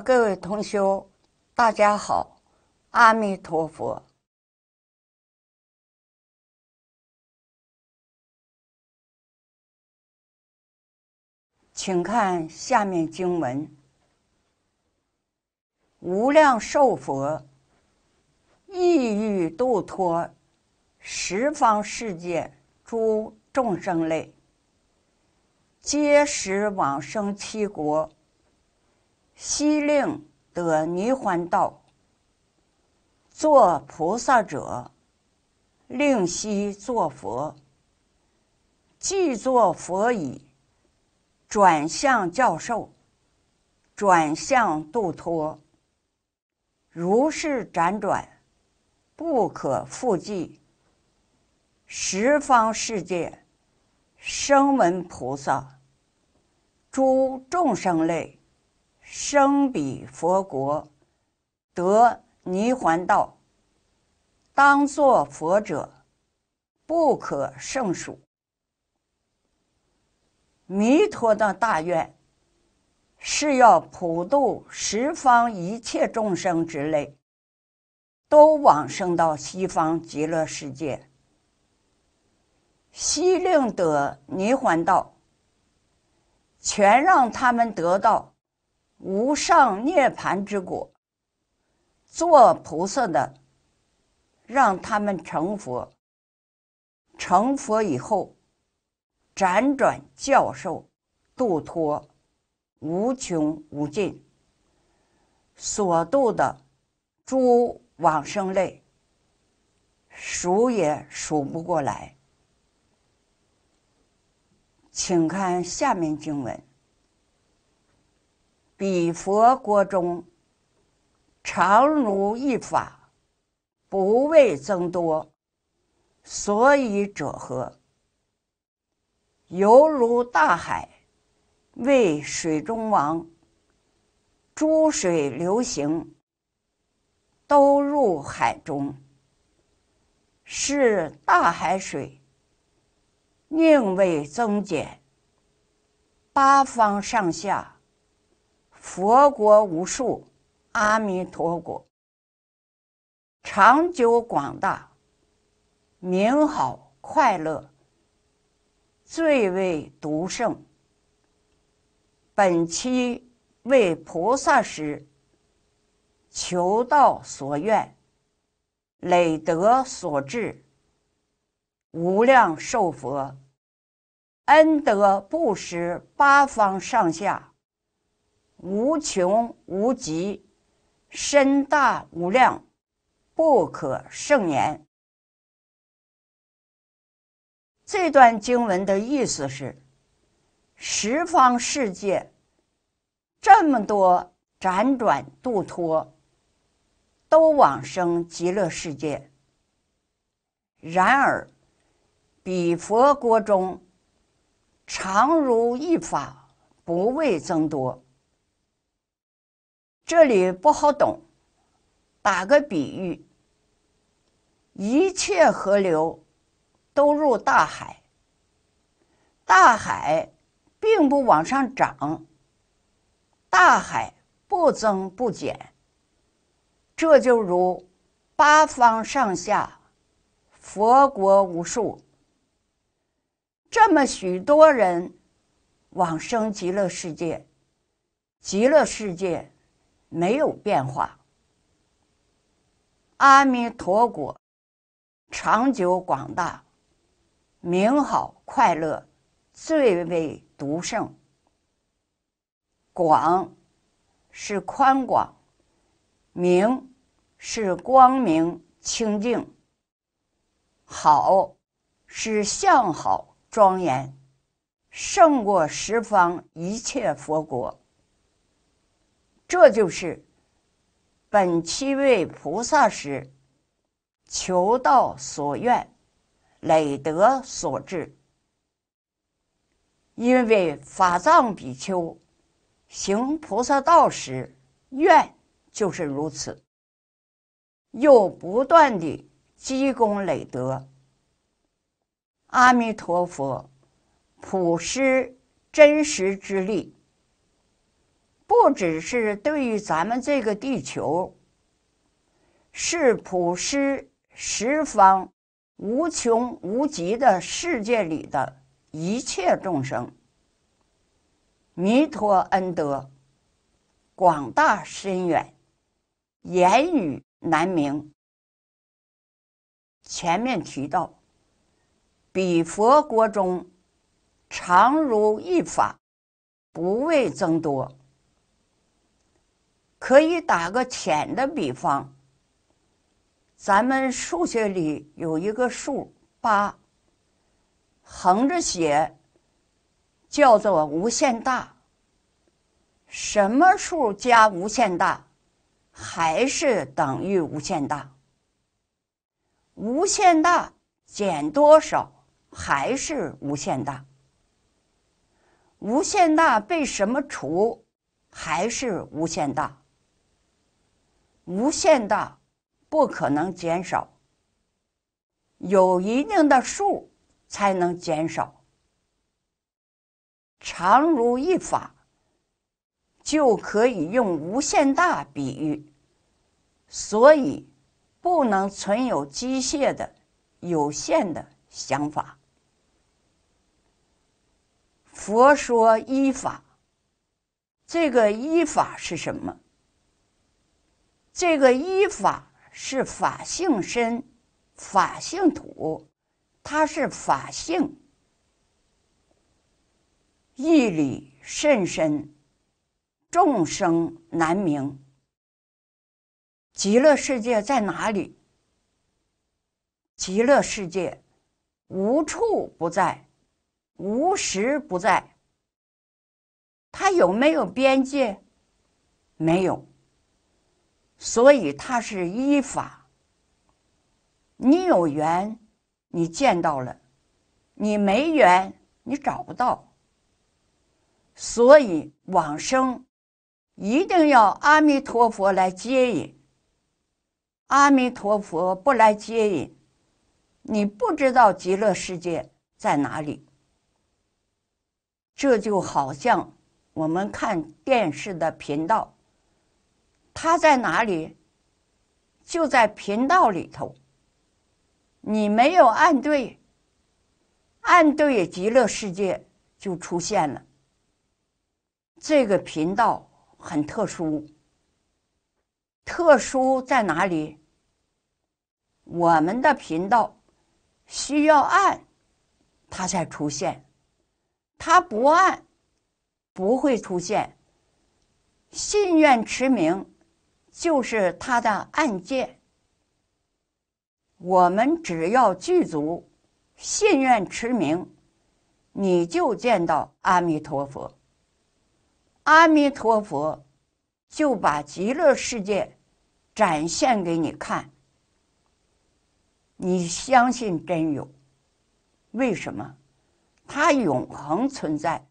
各位同修，大家好，阿弥陀佛，请看下面经文：无量寿佛，意欲度脱十方世界诸众生类，皆使往生七国。悉令得泥环道，作菩萨者，令悉作佛。既作佛已，转向教授，转向度脱。如是辗转，不可复计。十方世界，声闻菩萨，诸众生类。生彼佛国，得泥环道，当作佛者不可胜数。弥陀的大愿是要普度十方一切众生之类，都往生到西方极乐世界，西令得泥环道，全让他们得到。无上涅盘之果，做菩萨的，让他们成佛。成佛以后，辗转教授，度脱无穷无尽所度的诸往生类，数也数不过来。请看下面经文。比佛国中常如一法，不为增多。所以者何？犹如大海为水中王，诸水流行都入海中，是大海水宁为增减？八方上下。佛国无数，阿弥陀国，长久广大，名好快乐，最为独胜。本期为菩萨师求道所愿，累德所致，无量寿佛恩德布施八方上下。无穷无极，深大无量，不可胜言。这段经文的意思是：十方世界这么多辗转度脱，都往生极乐世界。然而，彼佛国中，常如一法，不为增多。这里不好懂，打个比喻：一切河流都入大海，大海并不往上涨，大海不增不减。这就如八方上下，佛国无数，这么许多人往生极乐世界，极乐世界。没有变化。阿弥陀国长久广大，名好快乐，最为独胜。广是宽广，明是光明清净，好是相好庄严，胜过十方一切佛国。这就是本七位菩萨时求道所愿，累德所致。因为法藏比丘行菩萨道时，愿就是如此，又不断的积功累德。阿弥陀佛，普施真实之力。不只是对于咱们这个地球，是普施十方，无穷无极的世界里的一切众生，弥陀恩德广大深远，言语难明。前面提到，彼佛国中，常如一法，不为增多。可以打个浅的比方，咱们数学里有一个数八，横着写，叫做无限大。什么数加无限大，还是等于无限大？无限大减多少，还是无限大？无限大被什么除，还是无限大？无限大不可能减少，有一定的数才能减少。常如一法，就可以用无限大比喻，所以不能存有机械的有限的想法。佛说依法，这个依法是什么？这个依法是法性身，法性土，它是法性，义理甚深，众生难明。极乐世界在哪里？极乐世界无处不在，无时不在。它有没有边界？没有。所以他是依法。你有缘，你见到了；你没缘，你找不到。所以往生一定要阿弥陀佛来接引。阿弥陀佛不来接引，你不知道极乐世界在哪里。这就好像我们看电视的频道。它在哪里？就在频道里头。你没有按对，按对极乐世界就出现了。这个频道很特殊，特殊在哪里？我们的频道需要按，它才出现，它不按不会出现。信愿持名。就是他的案件，我们只要具足信愿持名，你就见到阿弥陀佛。阿弥陀佛就把极乐世界展现给你看。你相信真有？为什么？它永恒存在，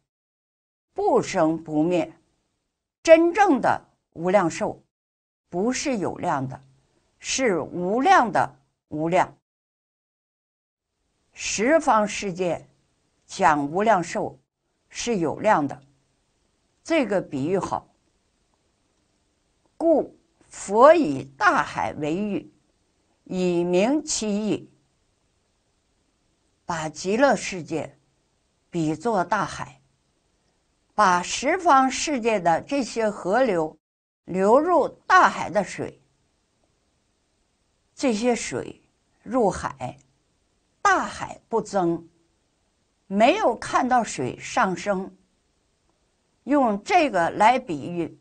不生不灭，真正的无量寿。不是有量的，是无量的无量。十方世界讲无量寿是有量的，这个比喻好。故佛以大海为喻，以明其意。把极乐世界比作大海，把十方世界的这些河流。流入大海的水，这些水入海，大海不增，没有看到水上升。用这个来比喻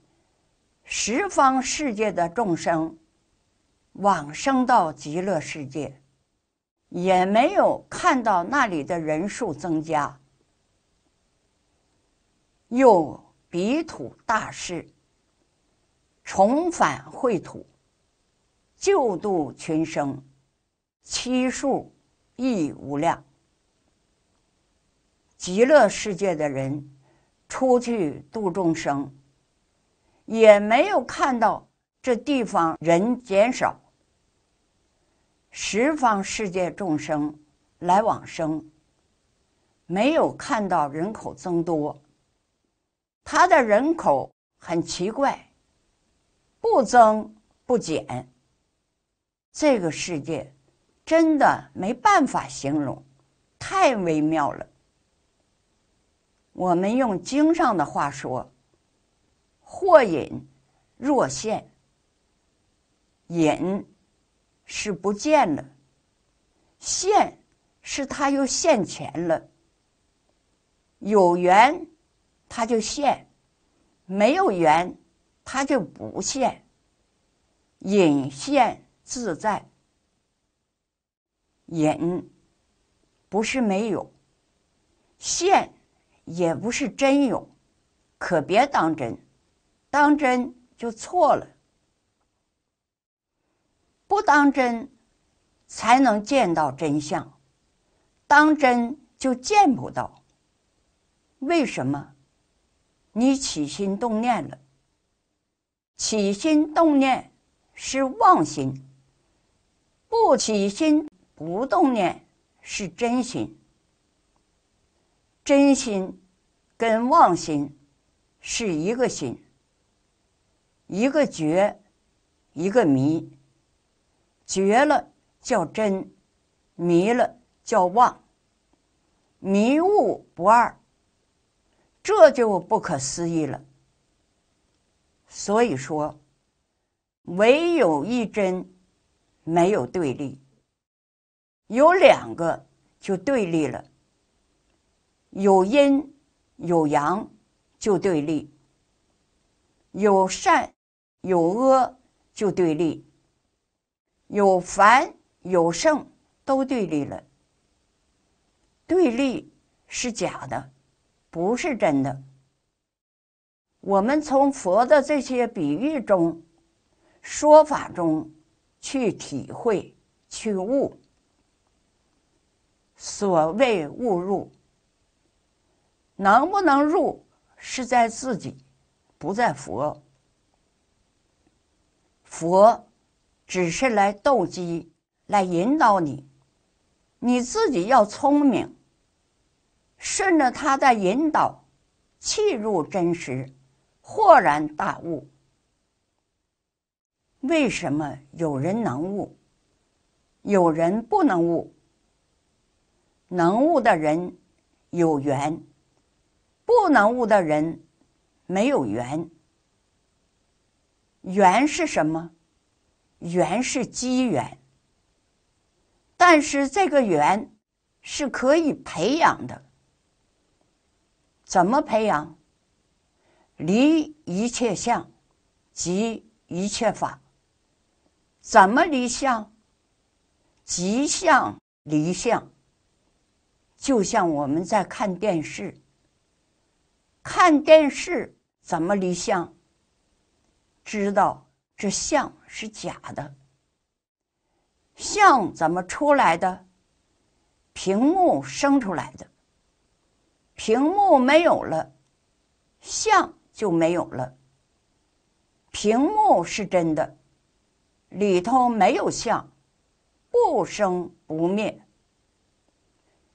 十方世界的众生往生到极乐世界，也没有看到那里的人数增加。又比土大士。重返秽土，救度群生，七数亦无量。极乐世界的人出去度众生，也没有看到这地方人减少。十方世界众生来往生，没有看到人口增多。他的人口很奇怪。不增不减，这个世界真的没办法形容，太微妙了。我们用经上的话说：“或隐，若现；隐是不见了，现是他又现前了。有缘他就现，没有缘。”他就不现，隐现自在，隐不是没有，现也不是真有，可别当真，当真就错了，不当真才能见到真相，当真就见不到。为什么？你起心动念了。起心动念是妄心，不起心不动念是真心。真心跟妄心是一个心，一个觉，一个迷。觉了叫真，迷了叫妄。迷悟不二，这就不可思议了。所以说，唯有一真，没有对立；有两个就对立了，有阴有阳就对立，有善有恶就对立，有凡有圣都对立了。对立是假的，不是真的。我们从佛的这些比喻中、说法中去体会、去悟。所谓悟入，能不能入是在自己，不在佛。佛只是来斗机，来引导你，你自己要聪明，顺着他的引导，契入真实。豁然大悟，为什么有人能悟，有人不能悟？能悟的人有缘，不能悟的人没有缘。缘是什么？缘是机缘，但是这个缘是可以培养的。怎么培养？离一切相，即一切法。怎么离相？即相离相。就像我们在看电视，看电视怎么离相？知道这相是假的。相怎么出来的？屏幕生出来的。屏幕没有了，相。就没有了。屏幕是真的，里头没有相，不生不灭。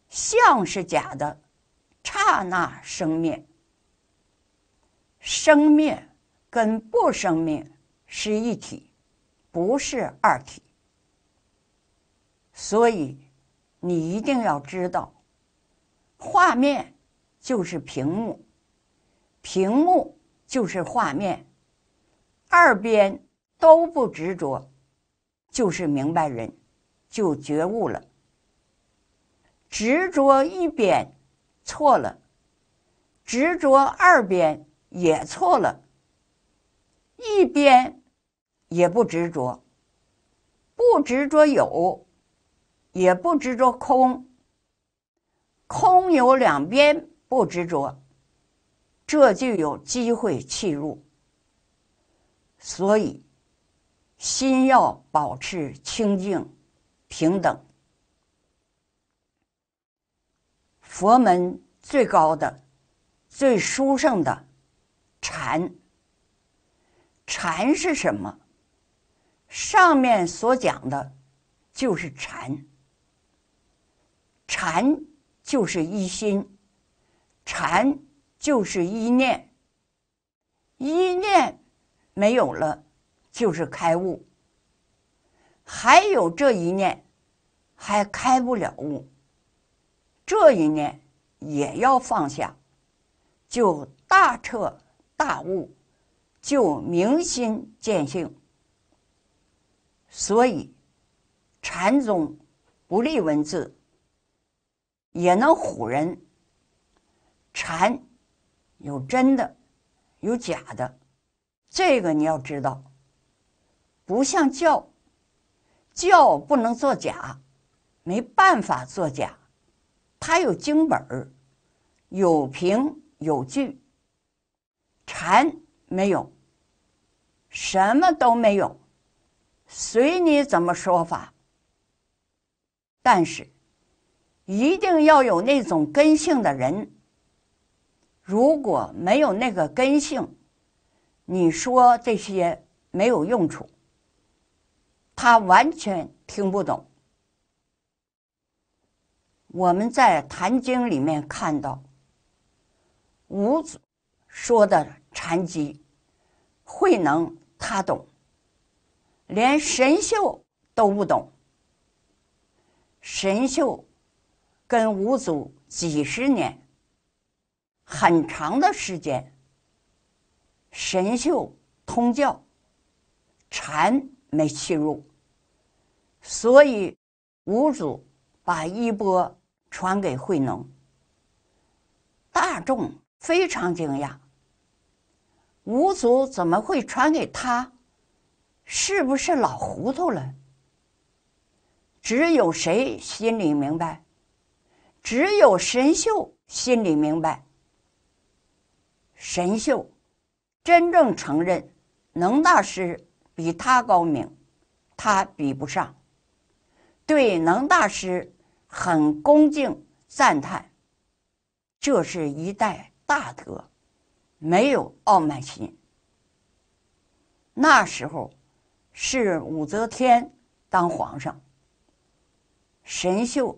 相是假的，刹那生灭。生灭跟不生灭是一体，不是二体。所以，你一定要知道，画面就是屏幕。屏幕就是画面，二边都不执着，就是明白人，就觉悟了。执着一边错了，执着二边也错了。一边也不执着，不执着有，也不执着空，空有两边不执着。这就有机会气入，所以心要保持清净平等。佛门最高的、最殊胜的禅，禅是什么？上面所讲的就是禅，禅就是一心禅。就是一念，一念没有了，就是开悟。还有这一念还开不了悟，这一念也要放下，就大彻大悟，就明心见性。所以，禅宗不立文字，也能唬人。禅。有真的，有假的，这个你要知道。不像教，教不能作假，没办法作假，它有经本儿，有凭有据。禅没有，什么都没有，随你怎么说法。但是，一定要有那种根性的人。如果没有那个根性，你说这些没有用处，他完全听不懂。我们在《坛经》里面看到，五祖说的禅机，慧能他懂，连神秀都不懂。神秀跟五祖几十年。很长的时间，神秀通教禅没进入，所以五祖把衣钵传给慧能。大众非常惊讶，五祖怎么会传给他？是不是老糊涂了？只有谁心里明白？只有神秀心里明白。神秀真正承认能大师比他高明，他比不上。对能大师很恭敬赞叹，这是一代大德，没有傲慢心。那时候是武则天当皇上，神秀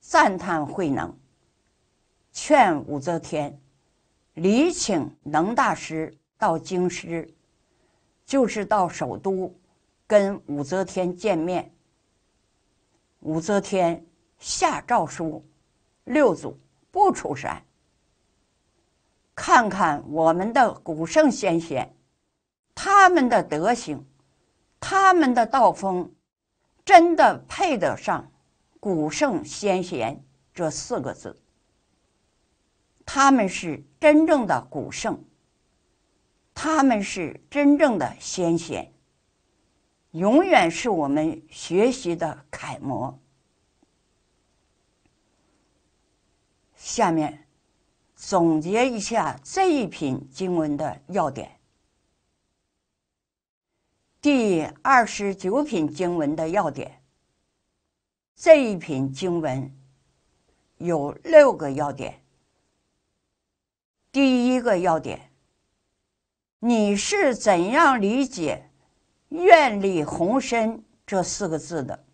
赞叹慧能，劝武则天。礼请能大师到京师，就是到首都跟武则天见面。武则天下诏书，六祖不出山。看看我们的古圣先贤，他们的德行，他们的道风，真的配得上“古圣先贤”这四个字。他们是真正的古圣，他们是真正的先贤，永远是我们学习的楷模。下面总结一下这一品经文的要点。第二十九品经文的要点，这一品经文有六个要点。第一个要点：你是怎样理解“愿力宏深”这四个字的？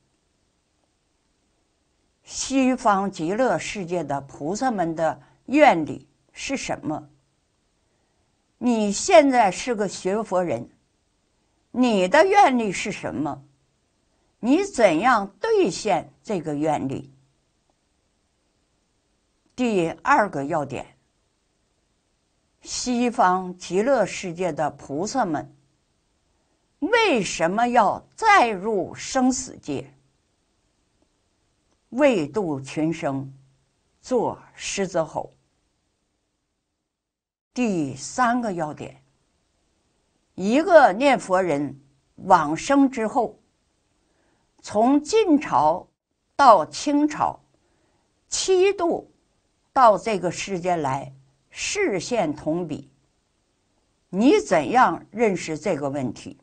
西方极乐世界的菩萨们的愿力是什么？你现在是个学佛人，你的愿力是什么？你怎样兑现这个愿力？第二个要点。西方极乐世界的菩萨们为什么要再入生死界？为度群生，做狮子吼。第三个要点：一个念佛人往生之后，从晋朝到清朝，七度到这个世界来。视线同比，你怎样认识这个问题？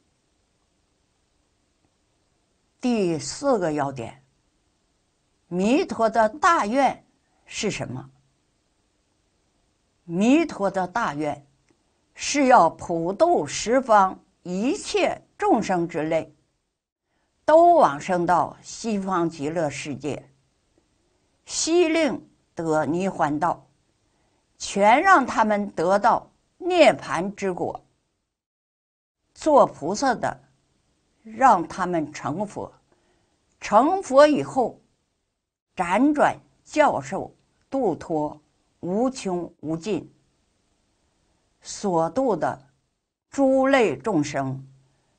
第四个要点，弥陀的大愿是什么？弥陀的大愿是要普度十方一切众生之类，都往生到西方极乐世界，悉令得泥环道。全让他们得到涅盘之果。做菩萨的，让他们成佛。成佛以后，辗转教授度脱，无穷无尽，所度的诸类众生，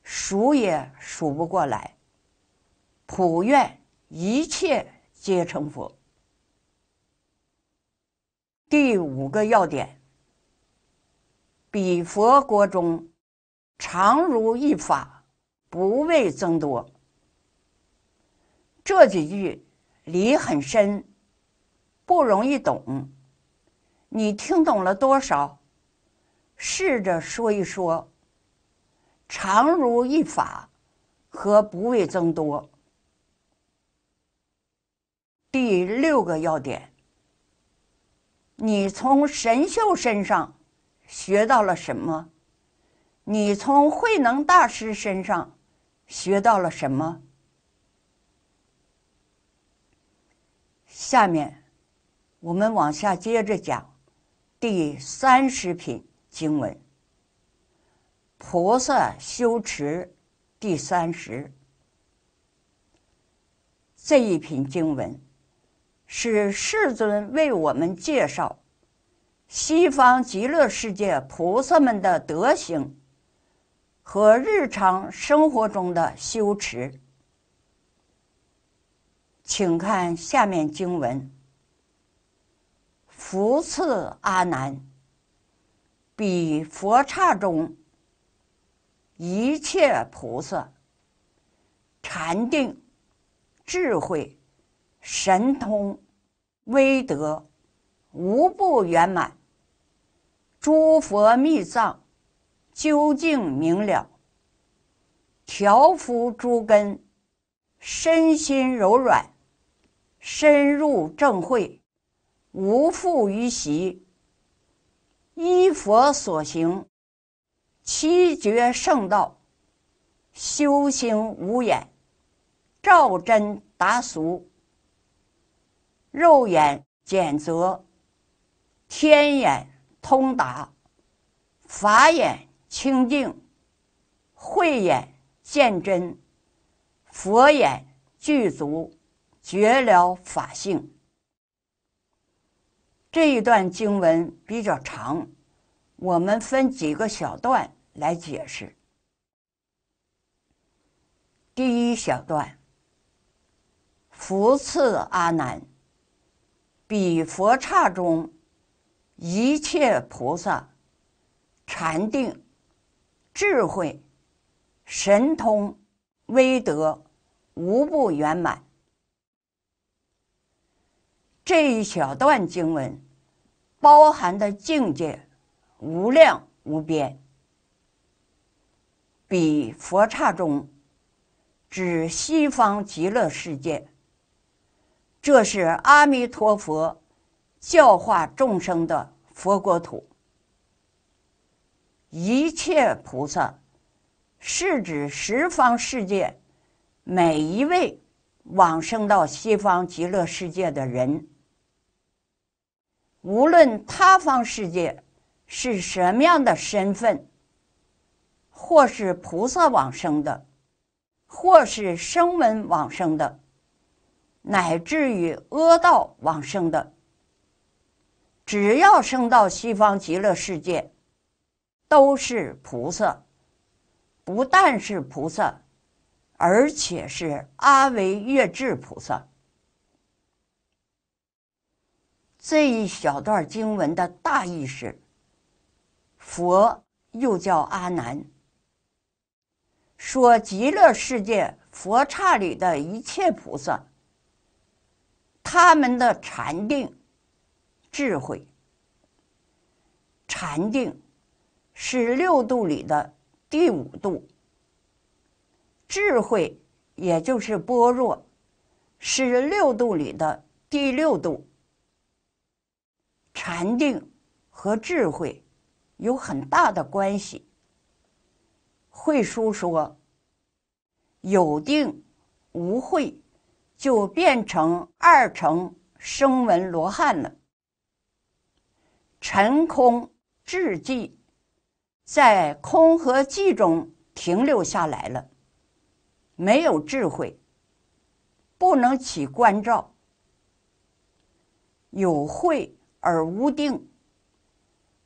数也数不过来。普愿一切皆成佛。第五个要点：比佛国中，常如一法，不为增多。这几句理很深，不容易懂。你听懂了多少？试着说一说“常如一法”和“不为增多”。第六个要点。你从神秀身上学到了什么？你从慧能大师身上学到了什么？下面我们往下接着讲第三十品经文《菩萨修持》第三十这一品经文。是世尊为我们介绍西方极乐世界菩萨们的德行和日常生活中的修持，请看下面经文：福赐阿难，比佛刹中一切菩萨，禅定、智慧、神通。威德无不圆满，诸佛密藏究竟明了，调伏诸根，身心柔软，深入正会，无复于习，依佛所行，七觉圣道，修行无眼，照真达俗。肉眼简择，天眼通达，法眼清净，慧眼见真，佛眼具足，绝了法性。这一段经文比较长，我们分几个小段来解释。第一小段，福赐阿难。比佛刹中一切菩萨禅定智慧神通威德无不圆满。这一小段经文包含的境界无量无边。比佛刹中指西方极乐世界。这是阿弥陀佛教化众生的佛国土。一切菩萨是指十方世界每一位往生到西方极乐世界的人，无论他方世界是什么样的身份，或是菩萨往生的，或是声闻往生的。乃至于阿道往生的，只要生到西方极乐世界，都是菩萨，不但是菩萨，而且是阿维月智菩萨。这一小段经文的大意是：佛又叫阿难，说极乐世界佛刹里的一切菩萨。他们的禅定、智慧、禅定是六度里的第五度，智慧也就是般若，是六度里的第六度。禅定和智慧有很大的关系。慧书说：“有定无慧。”就变成二乘声闻罗汉了。尘空智寂，在空和寂中停留下来了，没有智慧，不能起关照，有慧而无定，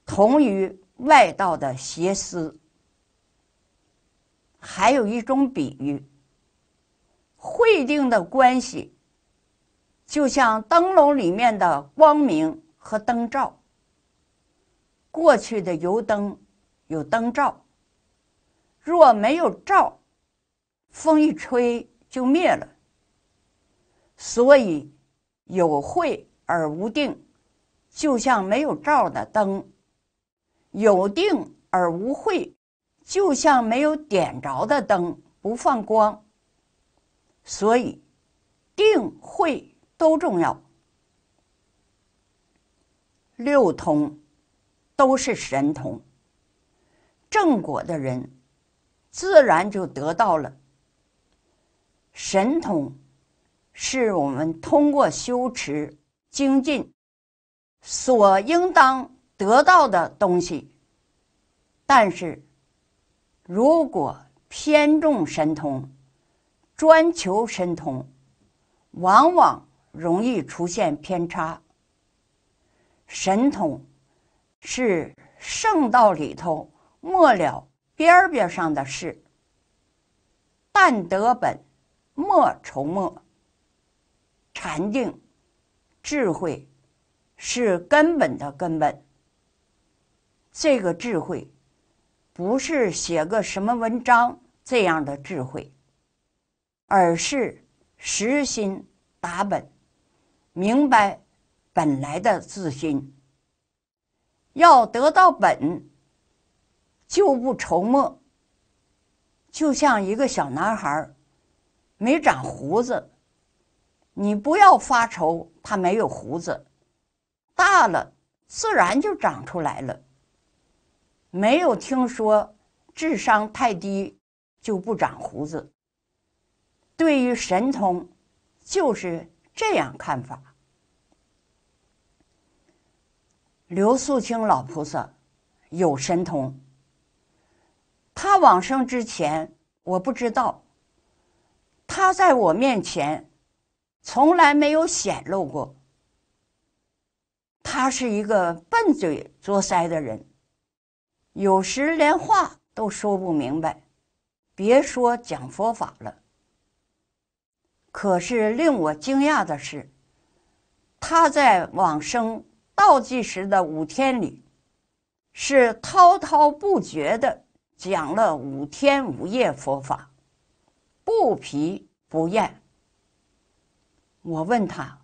同于外道的邪思。还有一种比喻。会定的关系，就像灯笼里面的光明和灯罩。过去的油灯有灯罩，若没有罩，风一吹就灭了。所以有会而无定，就像没有罩的灯；有定而无会，就像没有点着的灯，不放光。所以，定慧都重要，六通都是神通，正果的人自然就得到了。神通是我们通过修持精进所应当得到的东西，但是如果偏重神通。专求神通，往往容易出现偏差。神通是圣道里头末了边边上的事，但得本，莫愁末。禅定智慧是根本的根本。这个智慧，不是写个什么文章这样的智慧。而是实心打本，明白本来的自心。要得到本，就不愁没。就像一个小男孩没长胡子，你不要发愁，他没有胡子，大了自然就长出来了。没有听说智商太低就不长胡子。对于神通，就是这样看法。刘素清老菩萨有神通，他往生之前我不知道，他在我面前从来没有显露过。他是一个笨嘴拙腮的人，有时连话都说不明白，别说讲佛法了。可是令我惊讶的是，他在往生倒计时的五天里，是滔滔不绝的讲了五天五夜佛法，不疲不厌。我问他：“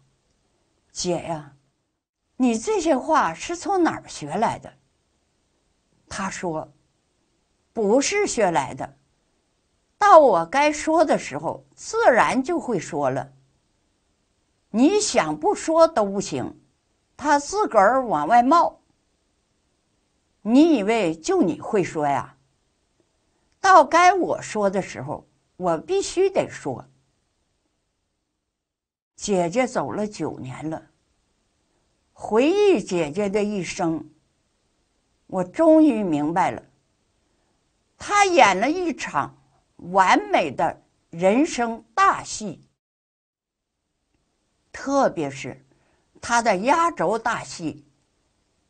姐呀，你这些话是从哪儿学来的？”他说：“不是学来的。”到我该说的时候，自然就会说了。你想不说都不行，他自个儿往外冒。你以为就你会说呀？到该我说的时候，我必须得说。姐姐走了九年了，回忆姐姐的一生，我终于明白了，她演了一场。完美的人生大戏，特别是他的压轴大戏，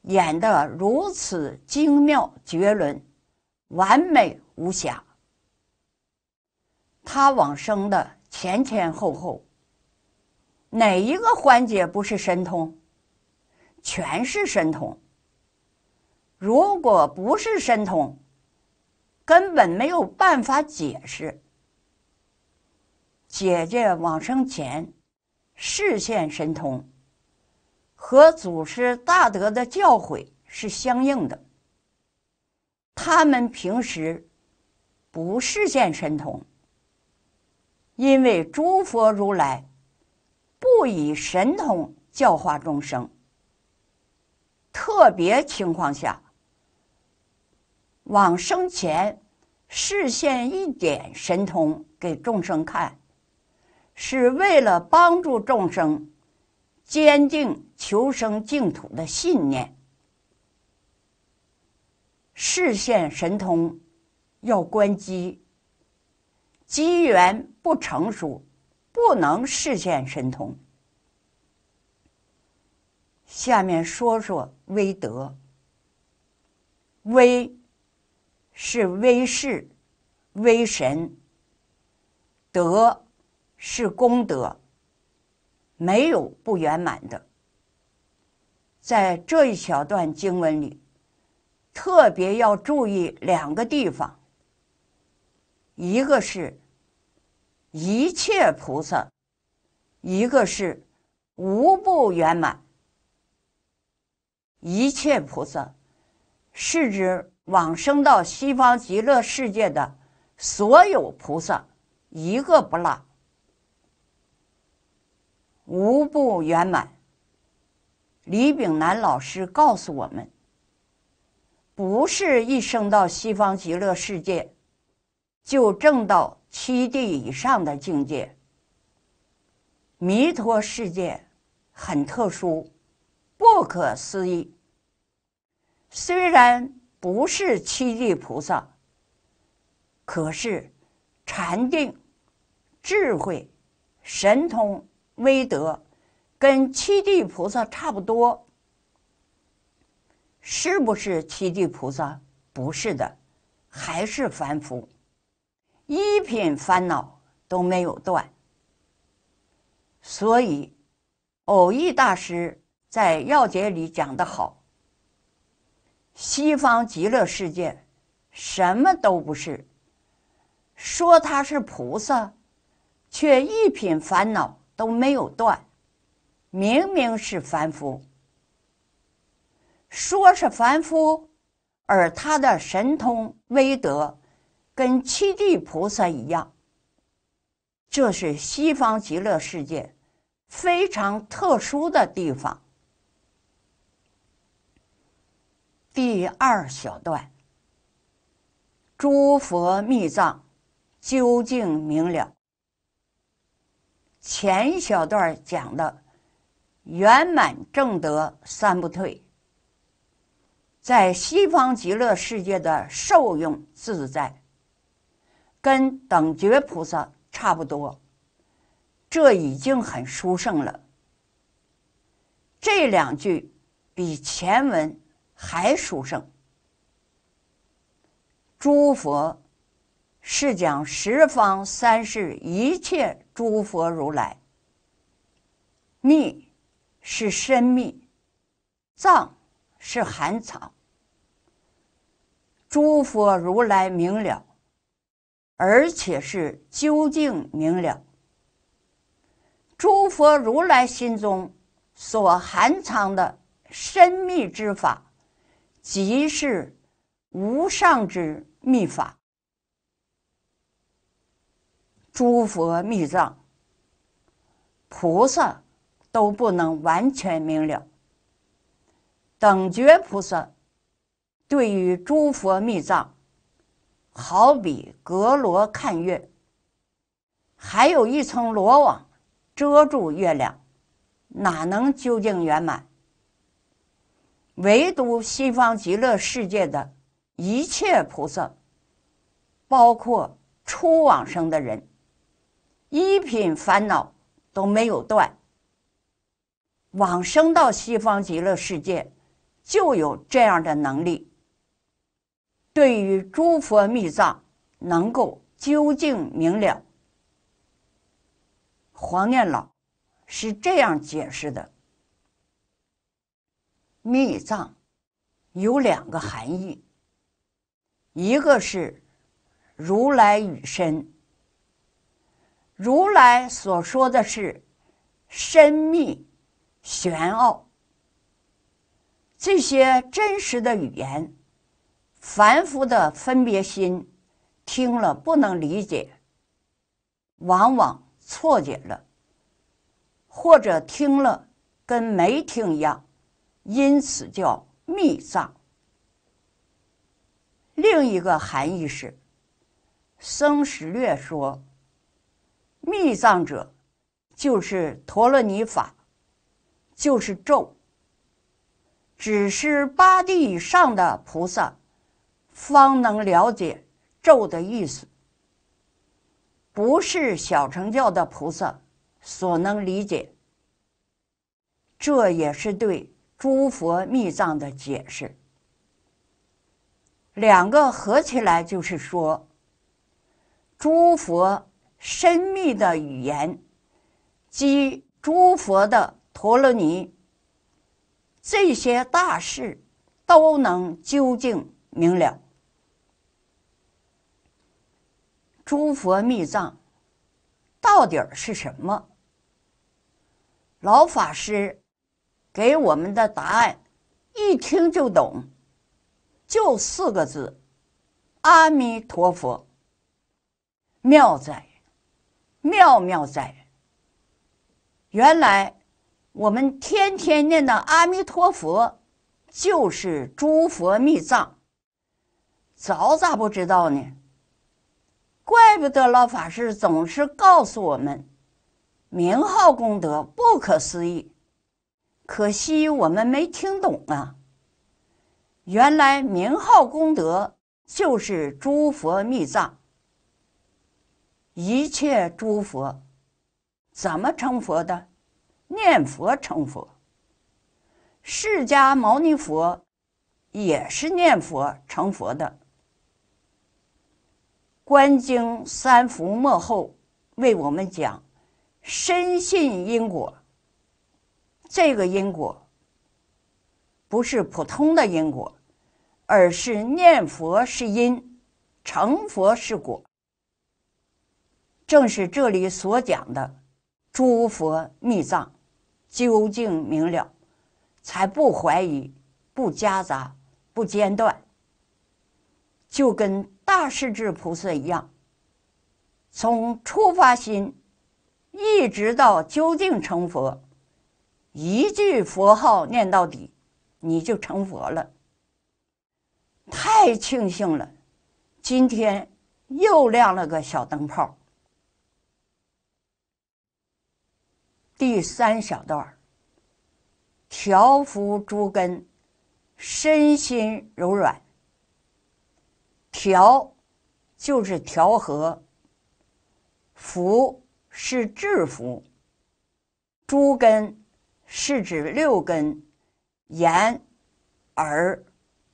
演得如此精妙绝伦、完美无瑕。他往生的前前后后，哪一个环节不是神通？全是神通。如果不是神通，根本没有办法解释。姐姐往生前视线神通，和祖师大德的教诲是相应的。他们平时不视线神通，因为诸佛如来不以神通教化众生，特别情况下。往生前，视线一点神通给众生看，是为了帮助众生坚定求生净土的信念。视线神通要关机，机缘不成熟，不能视线神通。下面说说威德，威。是威势，威神，德是功德，没有不圆满的。在这一小段经文里，特别要注意两个地方：一个是“一切菩萨”，一个是“无不圆满”。一切菩萨是指。往生到西方极乐世界的所有菩萨，一个不落，无不圆满。李炳南老师告诉我们，不是一生到西方极乐世界就证到七地以上的境界。弥陀世界很特殊，不可思议。虽然。不是七地菩萨，可是禅定、智慧、神通、威德，跟七地菩萨差不多。是不是七地菩萨？不是的，还是凡夫，一品烦恼都没有断。所以，偶益大师在《要解》里讲的好。西方极乐世界，什么都不是。说他是菩萨，却一品烦恼都没有断，明明是凡夫。说是凡夫，而他的神通威德跟七地菩萨一样，这是西方极乐世界非常特殊的地方。第二小段，诸佛密藏究竟明了。前一小段讲的圆满正德三不退，在西方极乐世界的受用自在，跟等觉菩萨差不多，这已经很殊胜了。这两句比前文。还殊胜，诸佛是讲十方三世一切诸佛如来，密是深密，藏是含藏。诸佛如来明了，而且是究竟明了。诸佛如来心中所含藏的深密之法。即是无上之秘法，诸佛密藏，菩萨都不能完全明了。等觉菩萨对于诸佛密藏，好比隔罗看月，还有一层罗网遮住月亮，哪能究竟圆满？唯独西方极乐世界的，一切菩萨，包括初往生的人，一品烦恼都没有断。往生到西方极乐世界，就有这样的能力，对于诸佛密藏能够究竟明了。黄念老是这样解释的。密藏有两个含义，一个是如来语身。如来所说的是深密玄奥，这些真实的语言，凡夫的分别心听了不能理解，往往错解了，或者听了跟没听一样。因此叫密藏。另一个含义是，《生时略说》，密藏者就是陀罗尼法，就是咒。只是八地以上的菩萨，方能了解咒的意思，不是小乘教的菩萨所能理解。这也是对。诸佛密藏的解释，两个合起来就是说，诸佛深密的语言及诸佛的陀罗尼，这些大事都能究竟明了。诸佛密藏到底是什么？老法师。给我们的答案，一听就懂，就四个字：“阿弥陀佛。”妙哉，妙妙哉！原来我们天天念的“阿弥陀佛”，就是诸佛密藏。早咋不知道呢？怪不得老法师总是告诉我们，名号功德不可思议。可惜我们没听懂啊！原来名号功德就是诸佛密藏，一切诸佛怎么成佛的？念佛成佛，释迦牟尼佛也是念佛成佛的。观经三福末后为我们讲，深信因果。这个因果不是普通的因果，而是念佛是因，成佛是果。正是这里所讲的，诸佛密藏究竟明了，才不怀疑、不夹杂、不间断，就跟大势至菩萨一样，从出发心一直到究竟成佛。一句佛号念到底，你就成佛了。太庆幸了，今天又亮了个小灯泡。第三小段调服诸根，身心柔软。调，就是调和；服是制服。诸根。是指六根眼、耳、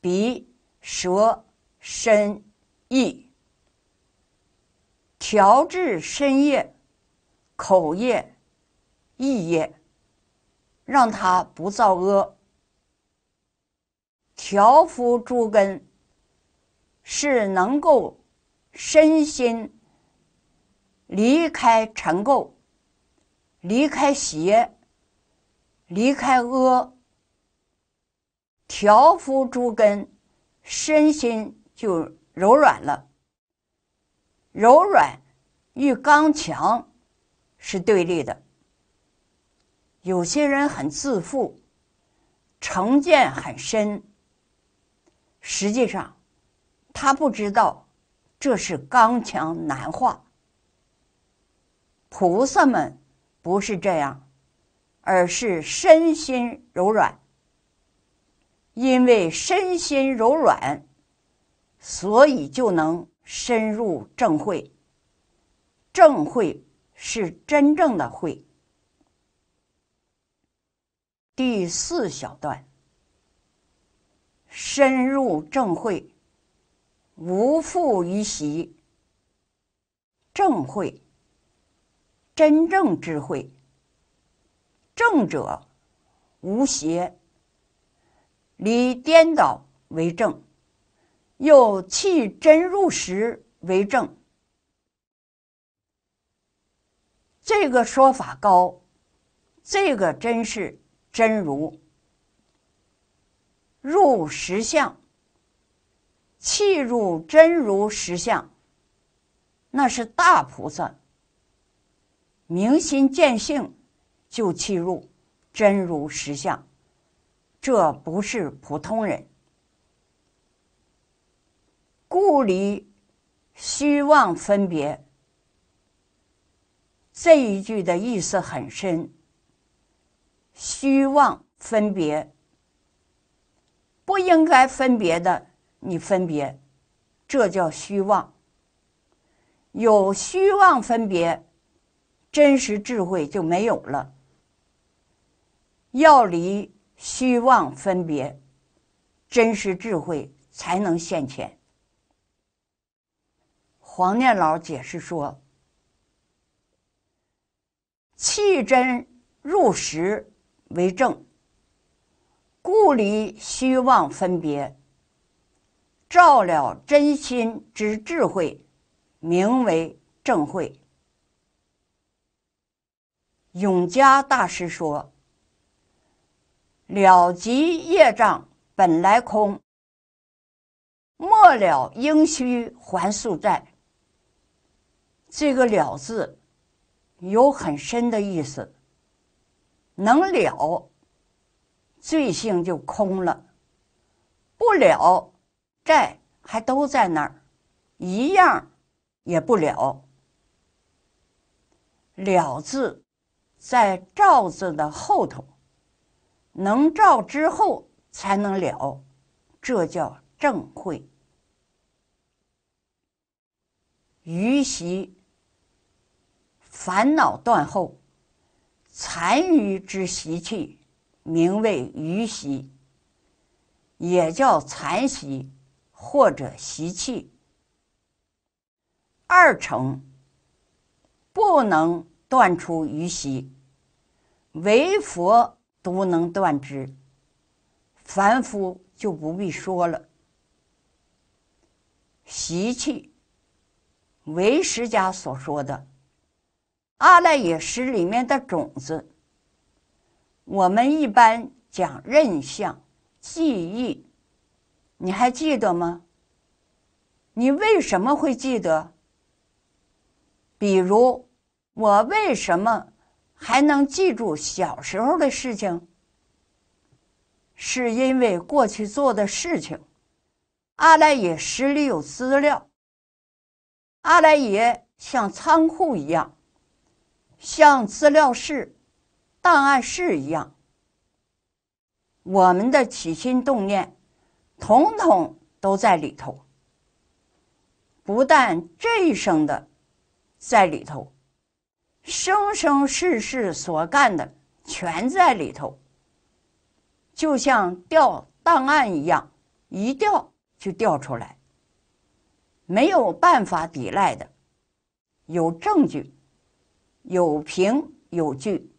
鼻、舌、身、意，调治身业、口业、意业，让他不造恶。调伏诸根，是能够身心离开尘垢，离开邪。离开阿，调伏诸根，身心就柔软了。柔软与刚强是对立的。有些人很自负，成见很深。实际上，他不知道这是刚强难化。菩萨们不是这样。而是身心柔软，因为身心柔软，所以就能深入正会。正会是真正的会。第四小段，深入正会，无复于习。正会，真正智慧。正者无邪，离颠倒为正，又弃真入实为正。这个说法高，这个真是真如入实相，弃入真如实相，那是大菩萨明心见性。就契入，真如实相。这不是普通人，故离虚妄分别。这一句的意思很深。虚妄分别不应该分别的，你分别，这叫虚妄。有虚妄分别，真实智慧就没有了。要离虚妄分别，真实智慧才能现前。黄念老解释说：“弃真入实为正，故离虚妄分别，照了真心之智慧，名为正慧。”永嘉大师说。了即业障本来空，末了应须还宿债。这个“了”字有很深的意思，能了罪性就空了，不了债还都在那儿，一样也不了。了字在照字的后头。能照之后才能了，这叫正会。余习烦恼断后，残余之习气名为余习，也叫残习或者习气。二成不能断出余习，为佛。独能断之，凡夫就不必说了。习气，为识家所说的阿赖耶识里面的种子，我们一般讲任相记忆，你还记得吗？你为什么会记得？比如我为什么？还能记住小时候的事情，是因为过去做的事情。阿赖耶识里有资料，阿赖耶像仓库一样，像资料室、档案室一样，我们的起心动念统统都在里头。不但这一生的在里头。生生世世所干的，全在里头，就像调档案一样，一调就调出来，没有办法抵赖的，有证据，有凭有据，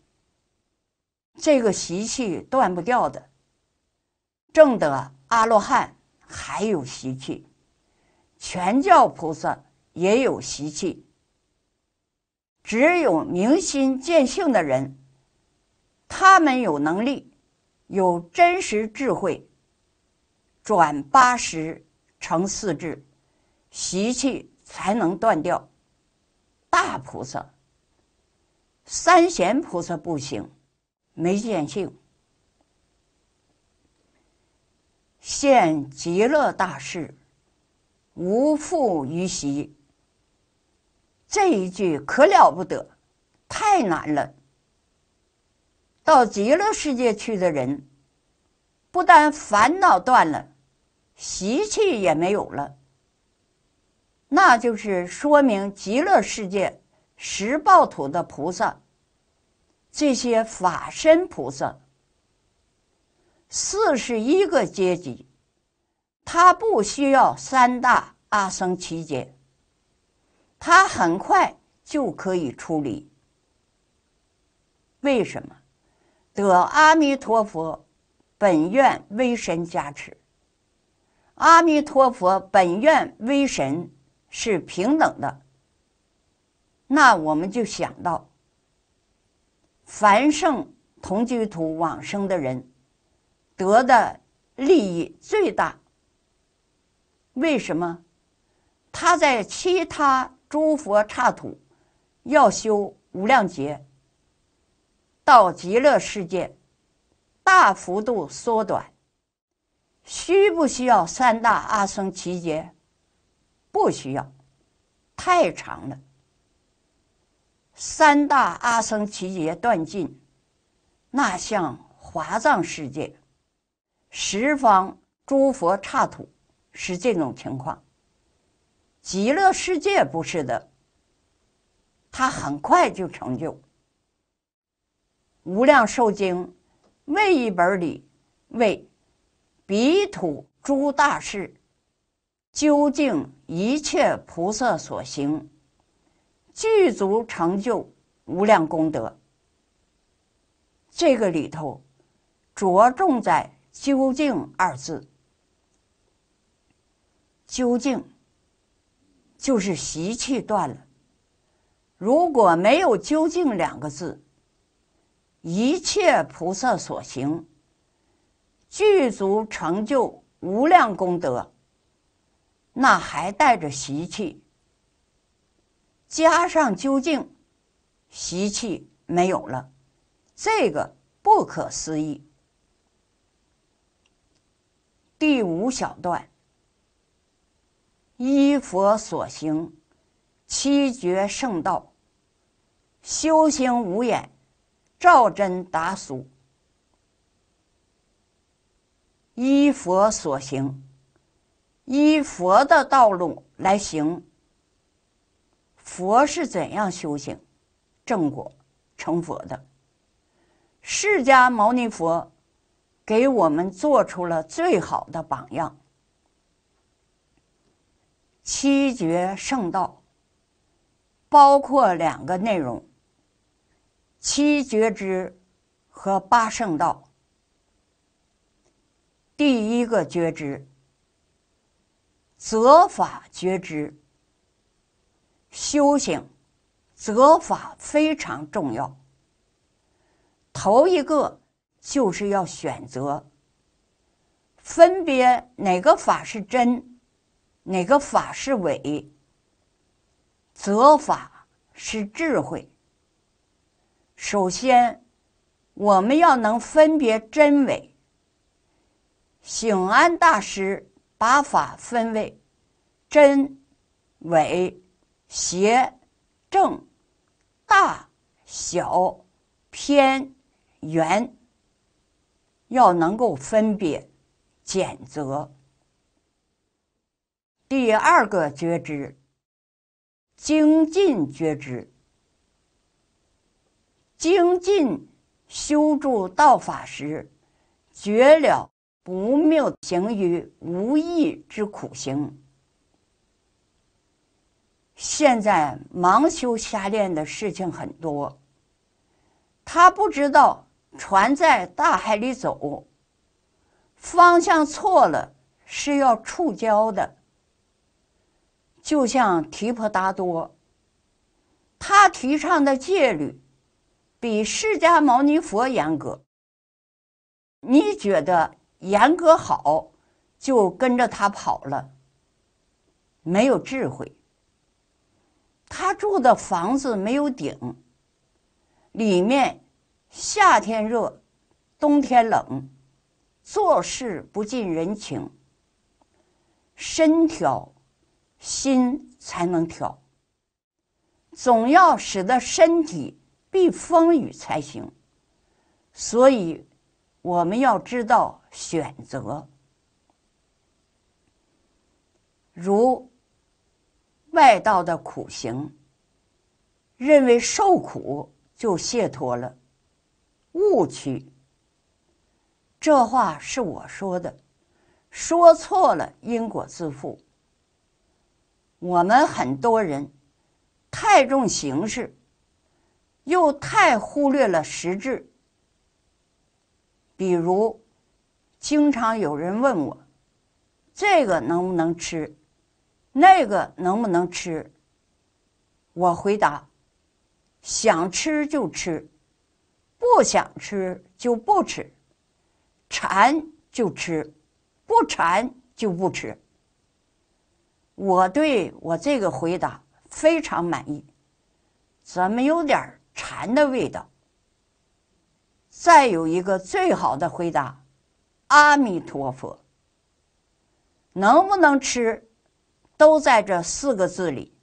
这个习气断不掉的。正得阿罗汉还有习气，全教菩萨也有习气。只有明心见性的人，他们有能力、有真实智慧，转八十成四智习气才能断掉。大菩萨、三贤菩萨不行，没见性，现极乐大事无复于习。这一句可了不得，太难了。到极乐世界去的人，不但烦恼断了，习气也没有了。那就是说明极乐世界十报土的菩萨，这些法身菩萨四十一个阶级，他不需要三大阿僧奇劫。他很快就可以处理。为什么？得阿弥陀佛本愿威神加持。阿弥陀佛本愿威神是平等的。那我们就想到，凡圣同居土往生的人得的利益最大。为什么？他在其他。诸佛刹土要修无量劫到极乐世界，大幅度缩短，需不需要三大阿僧奇劫？不需要，太长了。三大阿僧奇劫断尽，那像华藏世界、十方诸佛刹土是这种情况。极乐世界不是的，他很快就成就。无量寿经为一本里为彼土诸大事，究竟一切菩萨所行具足成就无量功德，这个里头着重在“究竟”二字，究竟。就是习气断了，如果没有“究竟”两个字，一切菩萨所行具足成就无量功德，那还带着习气。加上究竟，习气没有了，这个不可思议。第五小段。依佛所行，七绝圣道。修行无眼，照真达俗。依佛所行，依佛的道路来行。佛是怎样修行、正果、成佛的？释迦牟尼佛给我们做出了最好的榜样。七觉圣道包括两个内容：七觉知和八圣道。第一个觉知，则法觉知，修行则法非常重要。头一个就是要选择，分别哪个法是真。哪个法是伪？则法是智慧。首先，我们要能分别真伪。醒安大师把法分为真、伪、邪、正、大、小、偏、圆，要能够分别检择。第二个觉知，精进觉知，精进修住道法时，绝了不妙行于无意之苦行。现在盲修瞎练的事情很多，他不知道船在大海里走，方向错了是要触礁的。就像提婆达多，他提倡的戒律比释迦牟尼佛严格。你觉得严格好，就跟着他跑了。没有智慧，他住的房子没有顶，里面夏天热，冬天冷，做事不近人情，身挑。心才能调，总要使得身体避风雨才行。所以我们要知道选择，如外道的苦行，认为受苦就解脱了，误区。这话是我说的，说错了，因果自负。我们很多人太重形式，又太忽略了实质。比如，经常有人问我：“这个能不能吃？那个能不能吃？”我回答：“想吃就吃，不想吃就不吃；馋就吃，不馋就不吃。”我对我这个回答非常满意，怎么有点禅的味道？再有一个最好的回答，阿弥陀佛，能不能吃，都在这四个字里，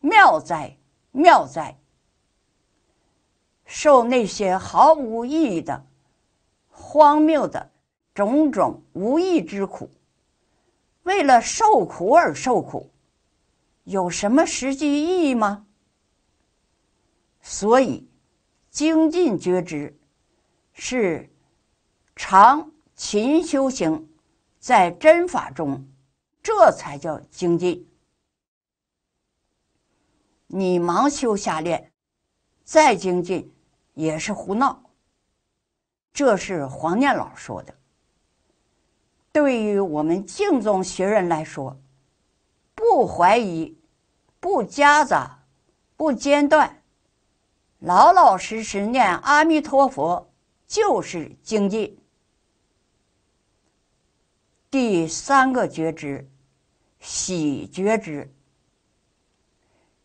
妙哉妙哉！受那些毫无意义的、荒谬的种种无益之苦。为了受苦而受苦，有什么实际意义吗？所以，精进觉知是常勤修行，在真法中，这才叫精进。你盲修瞎练，再精进也是胡闹。这是黄念老说的。对于我们敬宗学人来说，不怀疑，不夹杂，不间断，老老实实念阿弥陀佛，就是精进。第三个觉知，喜觉知，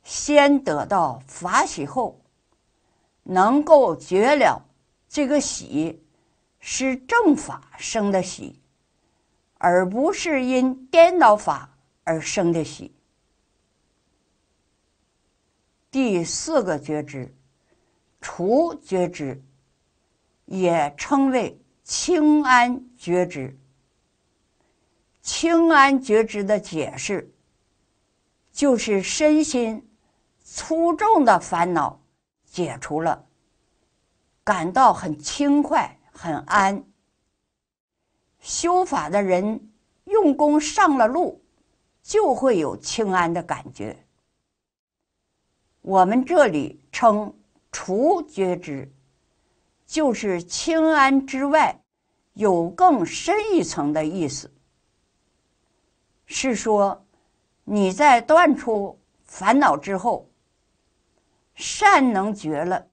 先得到法喜，后能够觉了这个喜，是正法生的喜。而不是因颠倒法而生的喜。第四个觉知，除觉知，也称为清安觉知。清安觉知的解释，就是身心粗重的烦恼解除了，感到很轻快、很安。修法的人用功上了路，就会有清安的感觉。我们这里称除觉知，就是清安之外有更深一层的意思，是说你在断除烦恼之后，善能觉了，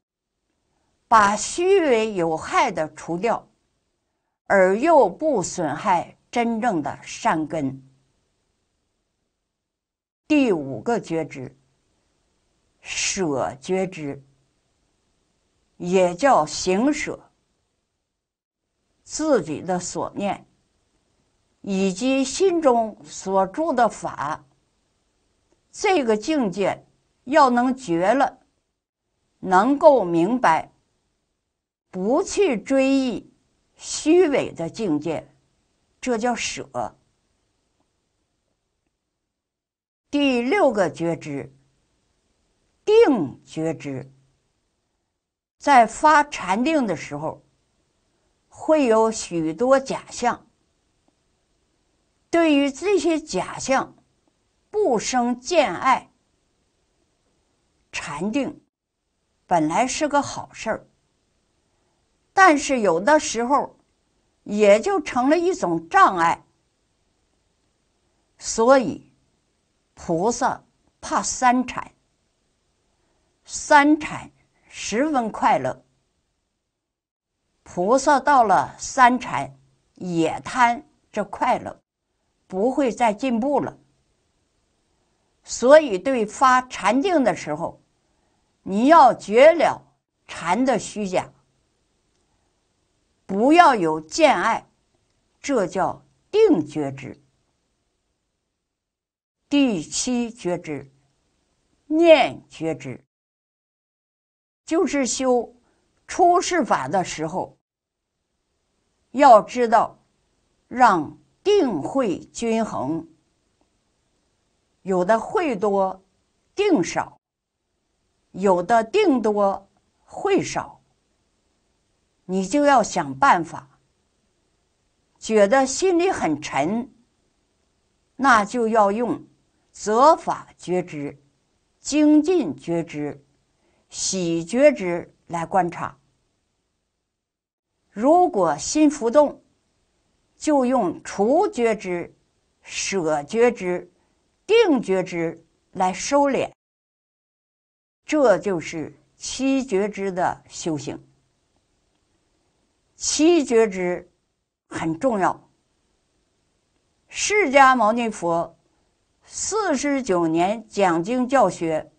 把虚伪有害的除掉。而又不损害真正的善根。第五个觉知，舍觉知，也叫行舍，自己的所念，以及心中所住的法，这个境界要能觉了，能够明白，不去追忆。虚伪的境界，这叫舍。第六个觉知，定觉知。在发禅定的时候，会有许多假象。对于这些假象，不生见爱。禅定本来是个好事儿。但是有的时候，也就成了一种障碍。所以，菩萨怕三禅，三禅十分快乐。菩萨到了三禅，也贪这快乐，不会再进步了。所以，对发禅定的时候，你要觉了禅的虚假。不要有见爱，这叫定觉知。第七觉知，念觉知，就是修出世法的时候，要知道让定慧均衡，有的慧多定少，有的定多慧少。你就要想办法，觉得心里很沉，那就要用责法觉知、精进觉知、喜觉知来观察。如果心浮动，就用除觉知、舍觉知、定觉知来收敛。这就是七觉知的修行。七绝之很重要。释迦牟尼佛四十九年讲经教学，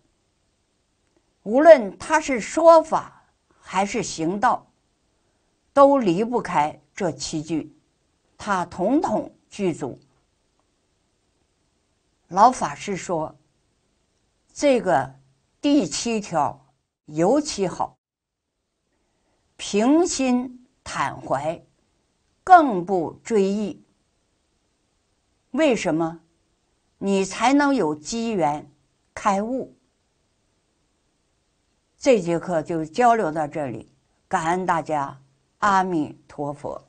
无论他是说法还是行道，都离不开这七句，他统统具足。老法师说，这个第七条尤其好，平心。坦怀，更不追忆。为什么？你才能有机缘开悟。这节课就交流到这里，感恩大家，阿弥陀佛。